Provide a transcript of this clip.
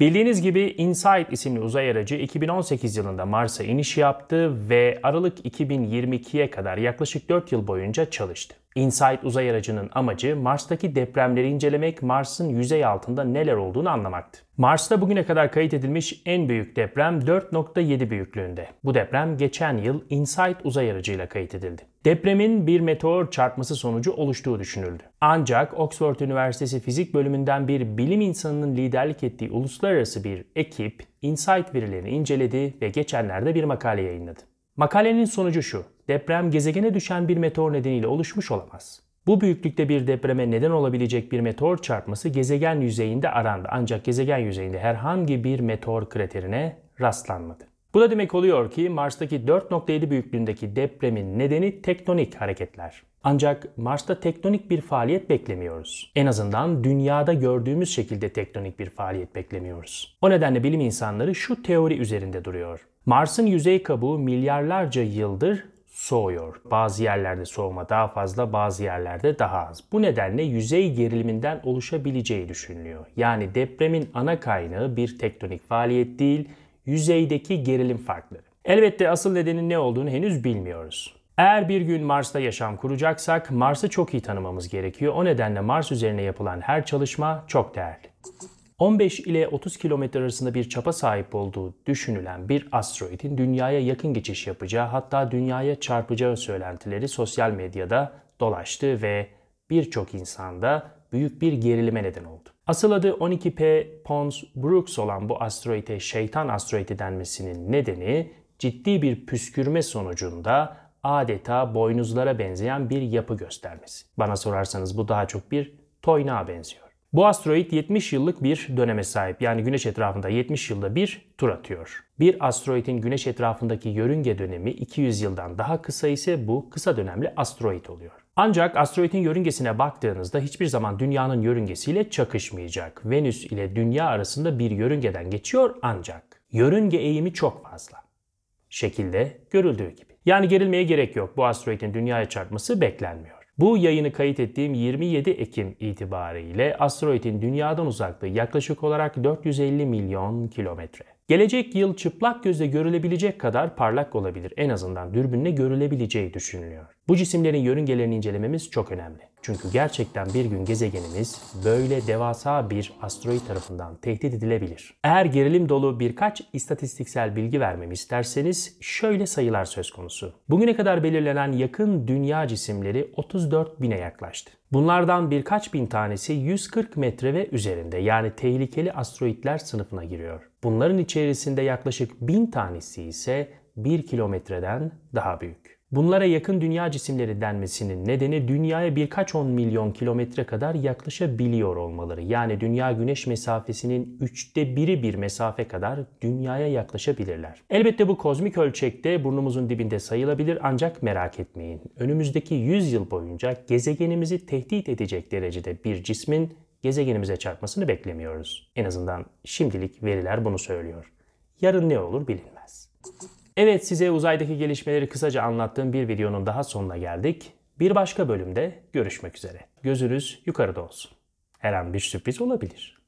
Bildiğiniz gibi InSight isimli uzay aracı 2018 yılında Mars'a iniş yaptı ve Aralık 2022'ye kadar yaklaşık 4 yıl boyunca çalıştı. InSight uzay aracının amacı Mars'taki depremleri incelemek, Mars'ın yüzey altında neler olduğunu anlamaktı. Mars'ta bugüne kadar kayıt edilmiş en büyük deprem 4.7 büyüklüğünde. Bu deprem geçen yıl InSight uzay aracıyla kayıt edildi. Depremin bir meteor çarpması sonucu oluştuğu düşünüldü. Ancak Oxford Üniversitesi Fizik Bölümünden bir bilim insanının liderlik ettiği uluslararası bir ekip InSight verilerini inceledi ve geçenlerde bir makale yayınladı. Makalenin sonucu şu deprem gezegene düşen bir meteor nedeniyle oluşmuş olamaz. Bu büyüklükte bir depreme neden olabilecek bir meteor çarpması gezegen yüzeyinde arandı ancak gezegen yüzeyinde herhangi bir meteor kraterine rastlanmadı. Bu da demek oluyor ki Mars'taki 4.7 büyüklüğündeki depremin nedeni tektonik hareketler. Ancak Mars'ta tektonik bir faaliyet beklemiyoruz. En azından dünyada gördüğümüz şekilde tektonik bir faaliyet beklemiyoruz. O nedenle bilim insanları şu teori üzerinde duruyor. Mars'ın yüzey kabuğu milyarlarca yıldır soğuyor. Bazı yerlerde soğuma daha fazla, bazı yerlerde daha az. Bu nedenle yüzey geriliminden oluşabileceği düşünülüyor. Yani depremin ana kaynağı bir tektonik faaliyet değil, yüzeydeki gerilim farkları. Elbette asıl nedenin ne olduğunu henüz bilmiyoruz. Eğer bir gün Mars'ta yaşam kuracaksak Mars'ı çok iyi tanımamız gerekiyor. O nedenle Mars üzerine yapılan her çalışma çok değerli. 15 ile 30 kilometre arasında bir çapa sahip olduğu düşünülen bir asteroidin dünyaya yakın geçiş yapacağı hatta dünyaya çarpacağı söylentileri sosyal medyada dolaştı ve birçok insanda büyük bir gerilime neden oldu. Asıl adı 12P Pons Brooks olan bu asteroide şeytan asteroidi denmesinin nedeni ciddi bir püskürme sonucunda adeta boynuzlara benzeyen bir yapı göstermesi. Bana sorarsanız bu daha çok bir toynağa benziyor. Bu asteroit 70 yıllık bir döneme sahip. Yani Güneş etrafında 70 yılda bir tur atıyor. Bir asteroidin Güneş etrafındaki yörünge dönemi 200 yıldan daha kısa ise bu kısa dönemli asteroit oluyor. Ancak asteroidin yörüngesine baktığınızda hiçbir zaman Dünya'nın yörüngesiyle çakışmayacak. Venüs ile Dünya arasında bir yörüngeden geçiyor ancak yörünge eğimi çok fazla. Şekilde görüldüğü gibi. Yani gerilmeye gerek yok. Bu asteroidin Dünya'ya çarpması beklenmiyor. Bu yayını kayıt ettiğim 27 Ekim itibariyle asteroidin dünyadan uzaklığı yaklaşık olarak 450 milyon kilometre gelecek yıl çıplak gözle görülebilecek kadar parlak olabilir. En azından dürbünle görülebileceği düşünülüyor. Bu cisimlerin yörüngelerini incelememiz çok önemli. Çünkü gerçekten bir gün gezegenimiz böyle devasa bir asteroid tarafından tehdit edilebilir. Eğer gerilim dolu birkaç istatistiksel bilgi vermemi isterseniz şöyle sayılar söz konusu. Bugüne kadar belirlenen yakın dünya cisimleri 34 bine yaklaştı. Bunlardan birkaç bin tanesi 140 metre ve üzerinde yani tehlikeli asteroitler sınıfına giriyor. Bunların içerisinde yaklaşık bin tanesi ise 1 kilometreden daha büyük. Bunlara yakın dünya cisimleri denmesinin nedeni dünyaya birkaç on milyon kilometre kadar yaklaşabiliyor olmaları. Yani dünya güneş mesafesinin üçte biri bir mesafe kadar dünyaya yaklaşabilirler. Elbette bu kozmik ölçekte burnumuzun dibinde sayılabilir ancak merak etmeyin. Önümüzdeki 100 yıl boyunca gezegenimizi tehdit edecek derecede bir cismin gezegenimize çarpmasını beklemiyoruz. En azından şimdilik veriler bunu söylüyor. Yarın ne olur bilinmez. Evet size uzaydaki gelişmeleri kısaca anlattığım bir videonun daha sonuna geldik. Bir başka bölümde görüşmek üzere. Gözünüz yukarıda olsun. Her an bir sürpriz olabilir.